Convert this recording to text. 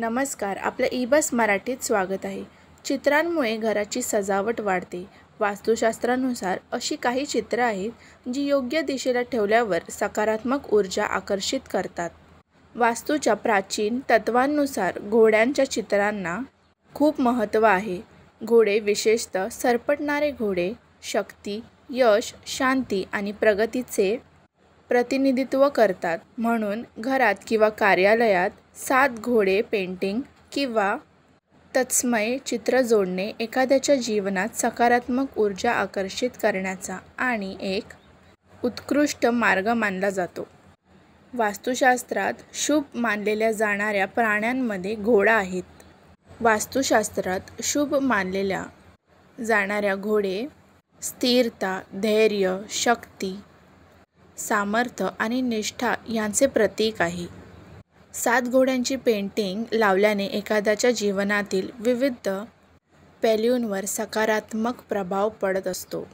नमस्कार आपलं ई बस मराठीत स्वागत आहे चित्रांमुळे घराची सजावट वाढते वास्तुशास्त्रानुसार अशी काही चित्रं आहेत जी योग्य दिशेला ठेवल्यावर सकारात्मक ऊर्जा आकर्षित करतात वास्तूच्या प्राचीन तत्वांनुसार घोड्यांच्या चित्रांना खूप महत्त्व आहे घोडे विशेषतः सरपटणारे घोडे शक्ती यश शांती आणि प्रगतीचे प्रतिनिधित्व करतात म्हणून घरात किंवा कार्यालयात सात घोडे पेंटिंग किंवा तत्समय चित्र जोडणे एखाद्याच्या जीवनात सकारात्मक ऊर्जा आकर्षित करण्याचा आणि एक उत्कृष्ट मार्ग मानला जातो वास्तुशास्त्रात शुभ मानलेल्या जाणाऱ्या प्राण्यांमध्ये घोडा आहेत वास्तुशास्त्रात शुभ मानलेल्या जाणाऱ्या घोडे स्थिरता धैर्य शक्ती सामर्थ्य आणि निष्ठा यांचे प्रतीक आहे सात घोड्यांची पेंटिंग लावल्याने एखाद्याच्या जीवनातील विविध पैलूंवर सकारात्मक प्रभाव पडत असतो